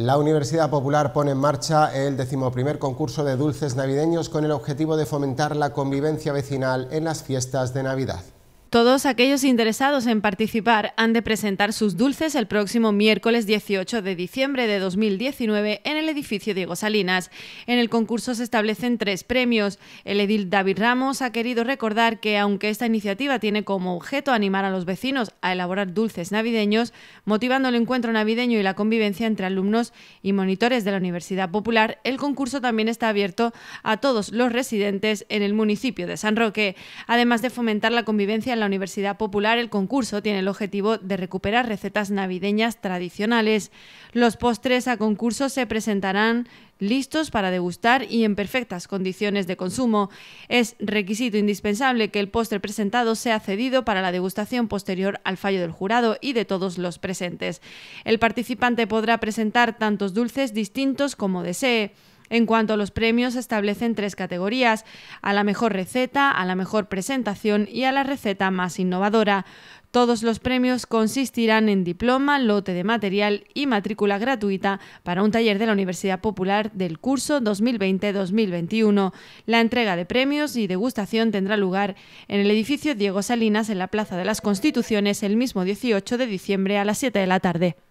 La Universidad Popular pone en marcha el decimoprimer concurso de dulces navideños con el objetivo de fomentar la convivencia vecinal en las fiestas de Navidad. Todos aquellos interesados en participar han de presentar sus dulces el próximo miércoles 18 de diciembre de 2019 en el edificio Diego Salinas. En el concurso se establecen tres premios. El edil David Ramos ha querido recordar que aunque esta iniciativa tiene como objeto animar a los vecinos a elaborar dulces navideños, motivando el encuentro navideño y la convivencia entre alumnos y monitores de la Universidad Popular, el concurso también está abierto a todos los residentes en el municipio de San Roque, además de fomentar la convivencia la Universidad Popular, el concurso tiene el objetivo de recuperar recetas navideñas tradicionales. Los postres a concurso se presentarán listos para degustar y en perfectas condiciones de consumo. Es requisito indispensable que el postre presentado sea cedido para la degustación posterior al fallo del jurado y de todos los presentes. El participante podrá presentar tantos dulces distintos como desee. En cuanto a los premios, se establecen tres categorías, a la mejor receta, a la mejor presentación y a la receta más innovadora. Todos los premios consistirán en diploma, lote de material y matrícula gratuita para un taller de la Universidad Popular del curso 2020-2021. La entrega de premios y degustación tendrá lugar en el edificio Diego Salinas en la Plaza de las Constituciones el mismo 18 de diciembre a las 7 de la tarde.